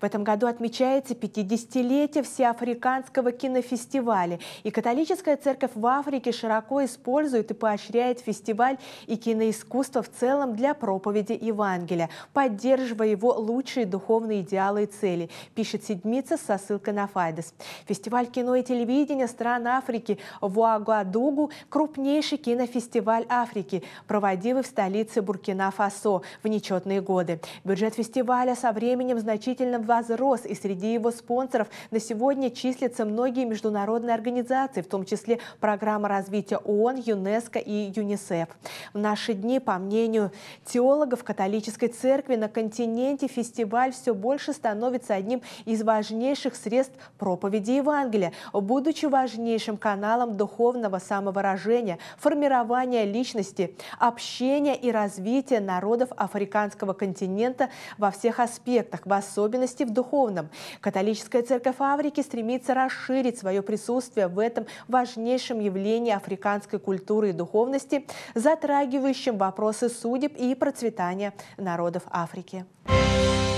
В этом году отмечается 50-летие Всеафриканского кинофестиваля, и католическая церковь в Африке широко использует и поощряет фестиваль и киноискусство в целом для проповеди Евангелия, поддерживая его лучшие духовные идеалы и цели, пишет Седмица со ссылкой на Файдес. Фестиваль кино и телевидения стран Африки Вуагуадугу – крупнейший кинофестиваль Африки, проводимый в столице Буркина-Фасо в нечетные годы. Бюджет фестиваля со временем значительно в возрос, и среди его спонсоров на сегодня числятся многие международные организации, в том числе программа развития ООН, ЮНЕСКО и ЮНИСЕФ. В наши дни, по мнению теологов католической церкви, на континенте фестиваль все больше становится одним из важнейших средств проповеди Евангелия, будучи важнейшим каналом духовного самовыражения, формирования личности, общения и развития народов африканского континента во всех аспектах, в особенности росте в духовном. Католическая церковь Африки стремится расширить свое присутствие в этом важнейшем явлении африканской культуры и духовности, затрагивающем вопросы судеб и процветания народов Африки. Thank you